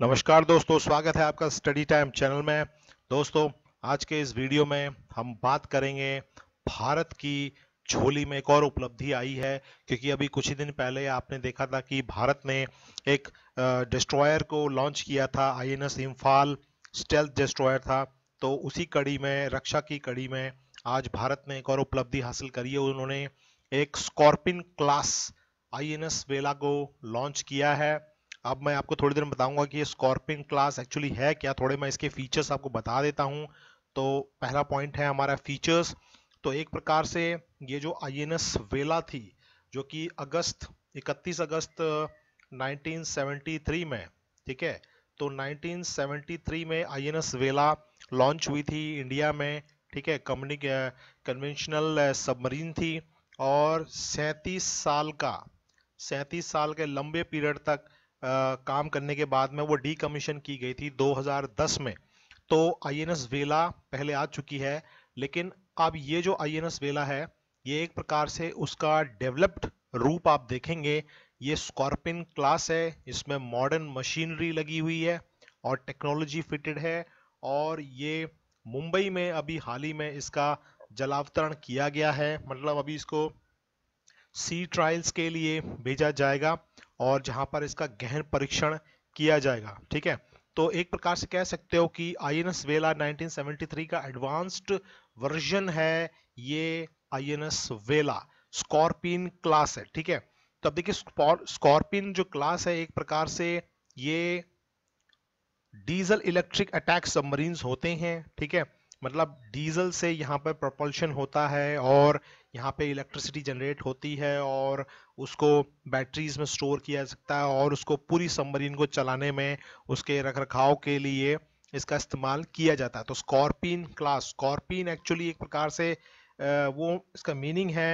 नमस्कार दोस्तों स्वागत है आपका स्टडी टाइम चैनल में दोस्तों आज के इस वीडियो में हम बात करेंगे भारत की झोली में एक और उपलब्धि आई है क्योंकि अभी कुछ ही दिन पहले आपने देखा था कि भारत ने एक डिस्ट्रॉयर को लॉन्च किया था आईएनएस इम्फाल स्टेल्थ डिस्ट्रॉयर था तो उसी कड़ी में रक्षा की कड़ी में आज भारत ने एक और उपलब्धि हासिल करी है उन्होंने एक स्कॉर्पिन क्लास एस वेला को लॉन्च किया है अब मैं आपको थोड़ी देर में बताऊंगा कि ये स्कॉर्पियन क्लास एक्चुअली है क्या थोड़े मैं इसके फीचर्स आपको बता देता हूँ तो पहला पॉइंट है हमारा फीचर्स तो एक प्रकार से ये जो आई वेला थी जो कि अगस्त 31 अगस्त 1973 में ठीक है तो 1973 में आई वेला लॉन्च हुई थी इंडिया में ठीक है कम्युनिक कन्वेंशनल सबमरीन थी और सैतीस साल का सैतीस साल के लंबे पीरियड तक काम करने के बाद में वो डीकमीशन की गई थी 2010 में तो आईएनएस वेला पहले आ चुकी है लेकिन अब ये जो आईएनएस वेला है ये एक प्रकार से उसका डेवलप्ड रूप आप देखेंगे ये स्कॉर्पिन क्लास है इसमें मॉडर्न मशीनरी लगी हुई है और टेक्नोलॉजी फिटेड है और ये मुंबई में अभी हाल ही में इसका जलावतरण किया गया है मतलब अभी इसको सी ट्रायल्स के लिए भेजा जाएगा और जहां पर इसका गहन परीक्षण किया जाएगा ठीक है तो एक प्रकार से कह सकते हो कि आई एन एस वेला 1973 का एडवांस्ड वर्जन है ये I N S Vela Scorpene class है ठीक है तो अब देखिए स्कॉर्पिन जो क्लास है एक प्रकार से ये डीजल इलेक्ट्रिक अटैक सबमरीन्स होते हैं ठीक है मतलब डीजल से यहाँ पर प्रपल्शन होता है और यहाँ पे इलेक्ट्रिसिटी जनरेट होती है और उसको बैटरीज में स्टोर किया जा सकता है और उसको पूरी सबमरीन को चलाने में उसके रख रखाव के लिए इसका इस्तेमाल किया जाता है तो स्कॉर्पिन क्लास स्कॉर्पिन एक्चुअली एक प्रकार से वो इसका मीनिंग है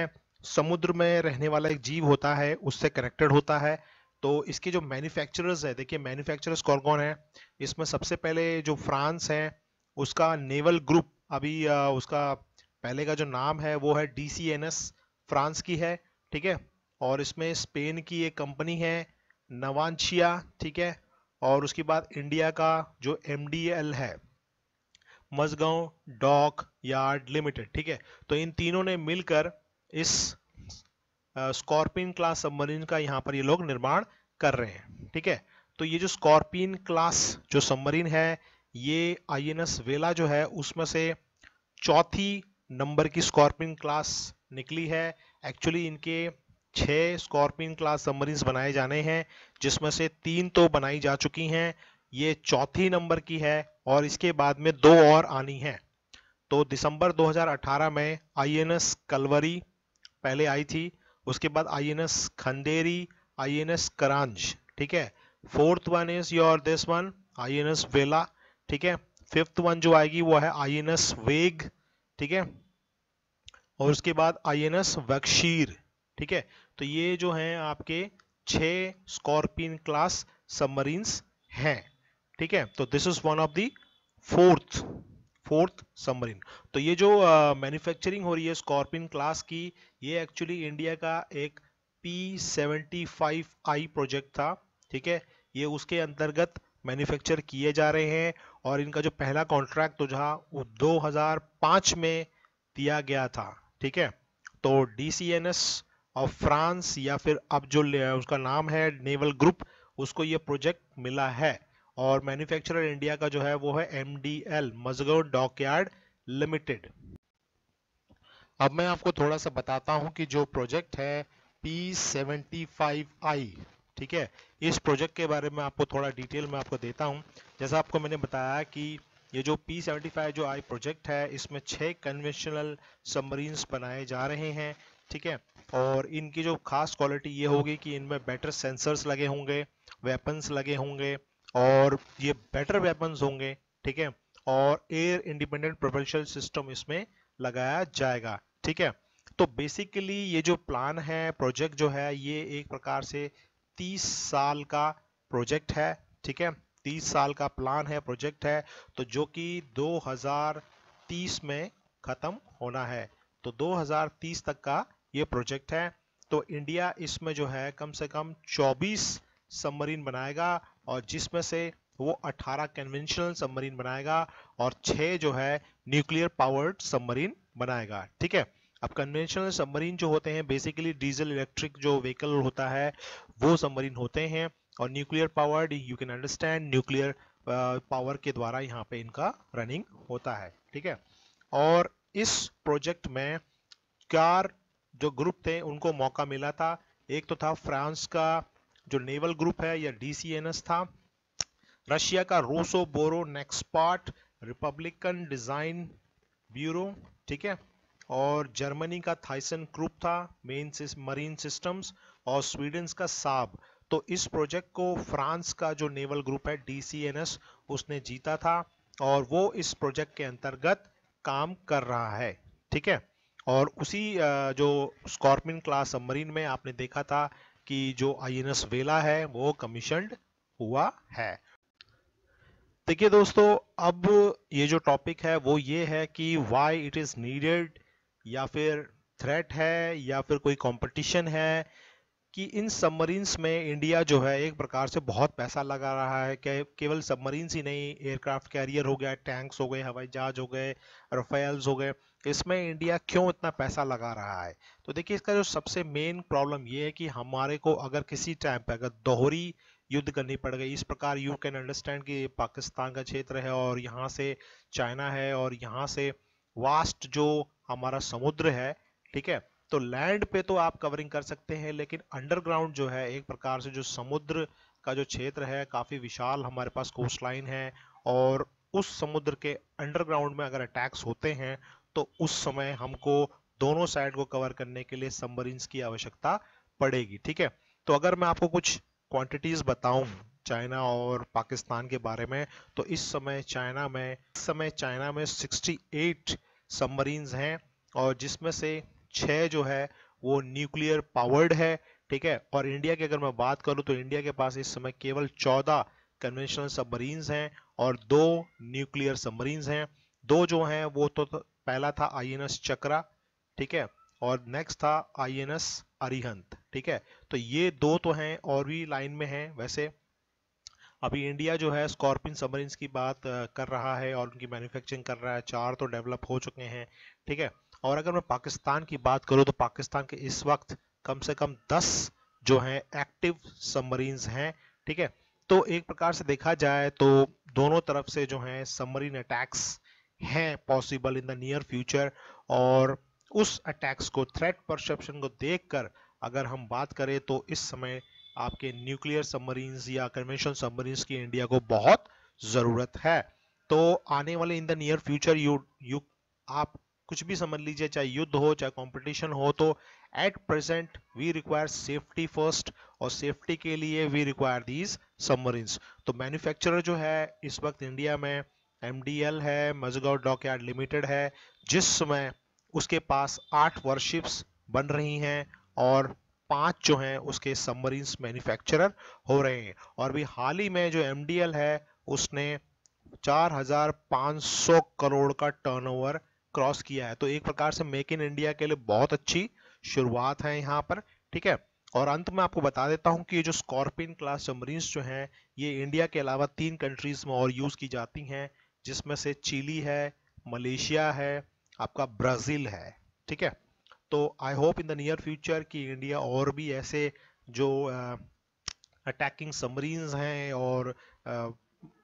समुद्र में रहने वाला एक जीव होता है उससे कनेक्टेड होता है तो इसके जो मैन्युफैक्चरर्स है देखिए मैन्युफैक्चरर्स कौन कौन है इसमें सबसे पहले जो फ्रांस है उसका नेवल ग्रुप अभी उसका पहले का जो नाम है वो है डी फ्रांस की है ठीक है और इसमें स्पेन की एक कंपनी है नवांशिया ठीक है और उसके बाद इंडिया का जो एम है मजगांव डॉक यार्ड लिमिटेड ठीक है तो इन तीनों ने मिलकर इस स्कॉर्पियन क्लास सबमरीन का यहाँ पर ये लोग निर्माण कर रहे हैं ठीक है तो ये जो स्कॉर्पियन क्लास जो सबमरीन है ये आई एन एस वेला जो है उसमें से चौथी नंबर की स्कॉर्पियन क्लास निकली है एक्चुअली इनके छह स्कॉर्पियन क्लास सबमरीन्स बनाए जाने हैं जिसमें से तीन तो बनाई जा चुकी हैं ये चौथी नंबर की है और इसके बाद में दो और आनी है तो दिसंबर 2018 में आईएनएस कलवरी पहले आई थी उसके बाद आईएनएस खंडेरी आईएनएस करांज ठीक है fourth one is your this one INS Vela ठीक है फिफ्थ वन जो आएगी वो है आई एन एस वेग ठीक है और उसके बाद आई एन एस वक्षीर ठीक है तो ये जो हैं आपके छः स्कॉर्पियन क्लास सबमरीन हैं ठीक है तो this is one of the fourth fourth submarine तो ये जो मैन्युफैक्चरिंग uh, हो रही है स्कॉर्पियन क्लास की ये एक्चुअली इंडिया का एक P seventy five I project था ठीक है ये उसके अंतर्गत मैन्युफैक्चर किए जा रहे हैं और इनका जो पहला कॉन्ट्रैक्ट बुझा तो वो 2005 में दिया गया था ठीक है तो डीसीएनएस ऑफ फ्रांस या फिर अब जो उसका नाम है नेवल ग्रुप उसको ये प्रोजेक्ट मिला है और मैन्युफैक्चरर इंडिया का जो है वो है M D L Mazagon dockyard limited अब मैं आपको थोड़ा सा बताता हूं कि जो प्रोजेक्ट है पी सेवेंटी फाइव आई ठीक है इस प्रोजेक्ट के बारे में आपको थोड़ा डिटेल में आपको देता हूं जैसा आपको मैंने बताया कि ये जो पी सेवेंटी फाइव जो आई प्रोजेक्ट है इसमें छः कन्वेंशनल सबमरीन्स बनाए जा रहे हैं ठीक है और इनकी जो खास क्वालिटी ये होगी कि इनमें बेटर सेंसर्स लगे होंगे वेपन्स लगे होंगे और ये बेटर वेपन्स होंगे ठीक है और एयर इंडिपेंडेंट प्रोफेशनल सिस्टम इसमें लगाया जाएगा ठीक है तो बेसिकली ये जो प्लान है प्रोजेक्ट जो है ये एक प्रकार से 30 साल का प्रोजेक्ट है ठीक है तीस साल का प्लान है प्रोजेक्ट है तो जो कि 2030 में ख़त्म होना है तो 2030 तक का ये प्रोजेक्ट है तो इंडिया इसमें जो है कम से कम 24 सबमरीन बनाएगा और जिसमें से वो 18 कन्वेंशनल सबमरीन बनाएगा और 6 जो है न्यूक्लियर पावर्ड सबमरीन बनाएगा ठीक है अब कन्वेंशनल सबमरीन जो होते हैं बेसिकली डीजल इलेक्ट्रिक जो व्हीकल होता है वो सबमरीन होते हैं और nuclear powered you can understand nuclear power के द्वारा यहाँ पे इनका रनिंग होता है ठीक है और इस प्रोजेक्ट में चार जो ग्रुप थे उनको मौका मिला था एक तो था फ्रांस का जो नेवल ग्रुप है या डी था रशिया का Rosoboronexport republican design bureau ठीक है और जर्मनी का थाइसन ग्रुप था मेन मरीन सिस्टम्स और स्वीडन का साब तो इस प्रोजेक्ट को फ्रांस का जो नेवल ग्रुप है डी उसने जीता था और वो इस प्रोजेक्ट के अंतर्गत काम कर रहा है ठीक है और उसी जो स्कॉर्पिन क्लास सबमरीन में आपने देखा था कि जो आई वेला है वो कमीशनड हुआ है देखिए दोस्तों अब ये जो टॉपिक है वो ये है कि वाई इट इज नीडेड या फिर थ्रेट है या फिर कोई कंपटीशन है कि इन सबमरीन्स में इंडिया जो है एक प्रकार से बहुत पैसा लगा रहा है के, केवल सबमरीन्स ही नहीं एयरक्राफ्ट कैरियर हो गया टैंक्स हो गए हवाई जहाज हो गए रफेल्स हो गए इसमें इंडिया क्यों इतना पैसा लगा रहा है तो देखिए इसका जो सबसे मेन प्रॉब्लम ये है कि हमारे को अगर किसी टाइम पर अगर दोहरी युद्ध करनी पड़ गई इस प्रकार यू कैन अंडरस्टैंड कि पाकिस्तान का क्षेत्र है और यहाँ से चाइना है और यहाँ से वास्ट जो हमारा समुद्र है ठीक है तो लैंड पे तो आप कवरिंग कर सकते हैं लेकिन अंडरग्राउंड जो है एक प्रकार से जो समुद्र का जो क्षेत्र है काफ़ी विशाल हमारे पास कोस्ट लाइन है और उस समुद्र के अंडरग्राउंड में अगर अटैक्स होते हैं तो उस समय हमको दोनों साइड को कवर करने के लिए सबमरीन्स की आवश्यकता पड़ेगी ठीक है तो अगर मैं आपको कुछ क्वांटिटीज बताऊं चाइना और पाकिस्तान के बारे में तो इस समय चाइना में इस समय चाइना में 68 एट हैं और जिसमें से छः जो है वो न्यूक्लियर पावर्ड है ठीक है और इंडिया की अगर मैं बात करूं तो इंडिया के पास इस समय केवल चौदह कन्वेंशनल सबमरीन्स हैं और दो न्यूक्लियर सबमरीन्स हैं दो जो हैं वो तो पहला था आई एस चक्रा ठीक है और नेक्स्ट था आई एस अरिहंत ठीक है तो ये दो तो हैं और भी लाइन में हैं वैसे अभी इंडिया जो है स्कॉर्पियन सबमरीन्स की बात कर रहा है और उनकी मैन्युफैक्चरिंग कर रहा है चार तो डेवलप हो चुके हैं ठीक है और अगर मैं पाकिस्तान की बात करूँ तो पाकिस्तान के इस वक्त कम से कम दस जो हैं एक्टिव सबमरीन हैं ठीक है तो एक प्रकार से देखा जाए तो दोनों तरफ से जो हैं सबमरीन अटैक्स हैं possible in the near future और उस अटैक्स को थ्रेट परसेप्शन को देखकर अगर हम बात करें तो इस समय आपके न्यूक्लियर सबमरीन या कन्वेंशन सबमरीन की इंडिया को बहुत ज़रूरत है तो आने वाले in the near future you you आप कुछ भी समझ लीजिए चाहे युद्ध हो चाहे कंपटीशन हो तो at present we require safety first और सेफ्टी के लिए वी रिक्वायर दीज सबमरीन्स तो मैन्युफैक्चरर जो है इस वक्त इंडिया में एम है मजगांव यार्ड लिमिटेड है जिसमें उसके पास आठ वर्शिप्स बन रही हैं और पांच जो हैं उसके सबमरीन्स मैन्युफैक्चरर हो रहे हैं और भी हाल ही में जो एम है उसने 4,500 करोड़ का टर्नओवर क्रॉस किया है तो एक प्रकार से मेक इन इंडिया के लिए बहुत अच्छी शुरुआत है यहाँ पर ठीक है और अंत में आपको बता देता हूँ कि ये जो स्कॉर्पियन क्लास सबमरीन्स जो हैं ये इंडिया के अलावा तीन कंट्रीज में और यूज़ की जाती हैं जिसमें से चिली है मलेशिया है आपका ब्राज़ील है ठीक है तो I hope in the near future कि इंडिया और भी ऐसे जो अटैकिंग समरीन्स हैं और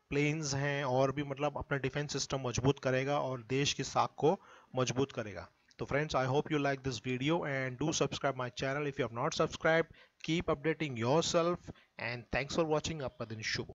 प्लेन्स हैं और भी मतलब अपना डिफेंस सिस्टम मजबूत करेगा और देश की साख को मजबूत करेगा तो friends I hope you like this video and do subscribe my channel if you have not subscribe keep updating yourself and thanks for watching आपका दिन शुभ